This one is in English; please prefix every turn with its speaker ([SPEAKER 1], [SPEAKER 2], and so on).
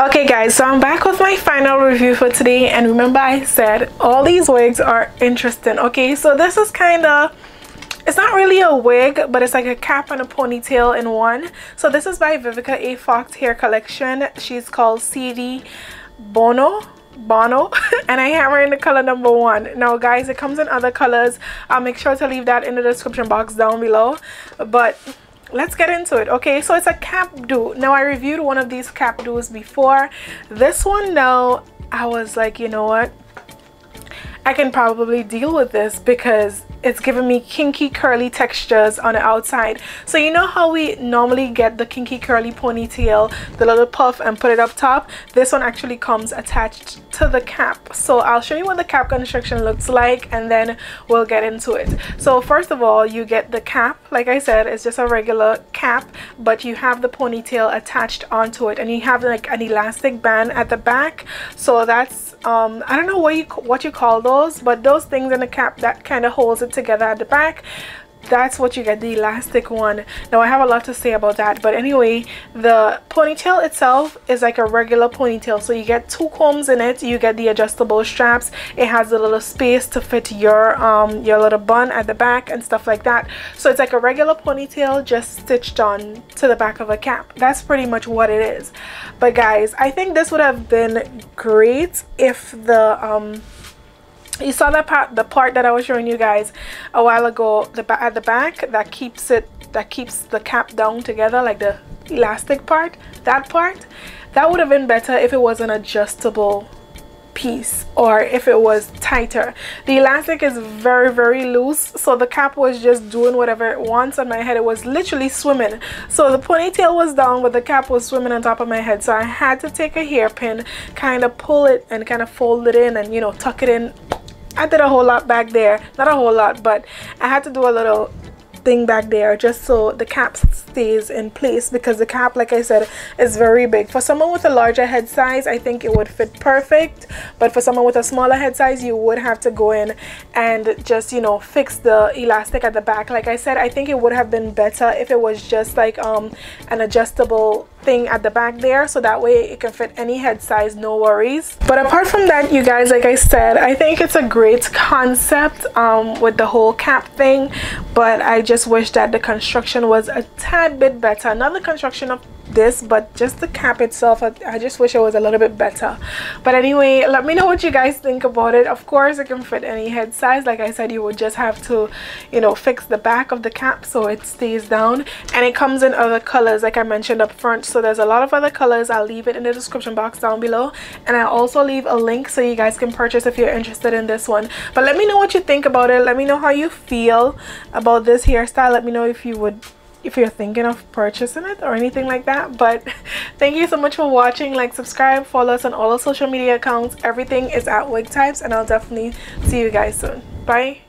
[SPEAKER 1] Okay guys, so I'm back with my final review for today and remember I said all these wigs are interesting. Okay, so this is kind of it's not really a wig but it's like a cap and a ponytail in one so this is by vivica a fox hair collection she's called cd bono bono and i have her in the color number one now guys it comes in other colors i'll make sure to leave that in the description box down below but let's get into it okay so it's a cap do now i reviewed one of these cap do's before this one now i was like you know what i can probably deal with this because it's giving me kinky curly textures on the outside so you know how we normally get the kinky curly ponytail the little puff and put it up top this one actually comes attached to the cap so I'll show you what the cap construction looks like and then we'll get into it so first of all you get the cap like I said it's just a regular cap but you have the ponytail attached onto it and you have like an elastic band at the back so that's um, I don't know what you what you call those but those things in the cap that kind of holds it together at the back that's what you get the elastic one now i have a lot to say about that but anyway the ponytail itself is like a regular ponytail so you get two combs in it you get the adjustable straps it has a little space to fit your um your little bun at the back and stuff like that so it's like a regular ponytail just stitched on to the back of a cap that's pretty much what it is but guys i think this would have been great if the um you saw that part the part that i was showing you guys a while ago the at the back that keeps it that keeps the cap down together like the elastic part that part that would have been better if it was an adjustable piece or if it was tighter the elastic is very very loose so the cap was just doing whatever it wants on my head it was literally swimming so the ponytail was down but the cap was swimming on top of my head so I had to take a hairpin kind of pull it and kind of fold it in and you know tuck it in I did a whole lot back there. Not a whole lot, but I had to do a little thing back there just so the cap stays in place because the cap like I said is very big for someone with a larger head size I think it would fit perfect but for someone with a smaller head size you would have to go in and just you know fix the elastic at the back like I said I think it would have been better if it was just like um an adjustable thing at the back there so that way it can fit any head size no worries but apart from that you guys like i said i think it's a great concept um, with the whole cap thing but i just wish that the construction was a tad bit better not the construction of this but just the cap itself I, I, just wish it was a little bit better but anyway let me know what you guys think about it of course it can fit any head size like I said you would just have to you know fix the back of the cap so it stays down and it comes in other colors like I mentioned up front so there's a lot of other colors I'll leave it in the description box down below and I also leave a link so you guys can purchase if you're interested in this one but let me know what you think about it let me know how you feel about this hairstyle let me know if you would if you're thinking of purchasing it or anything like that but thank you so much for watching like subscribe follow us on all our social media accounts everything is at wig types and i'll definitely see you guys soon bye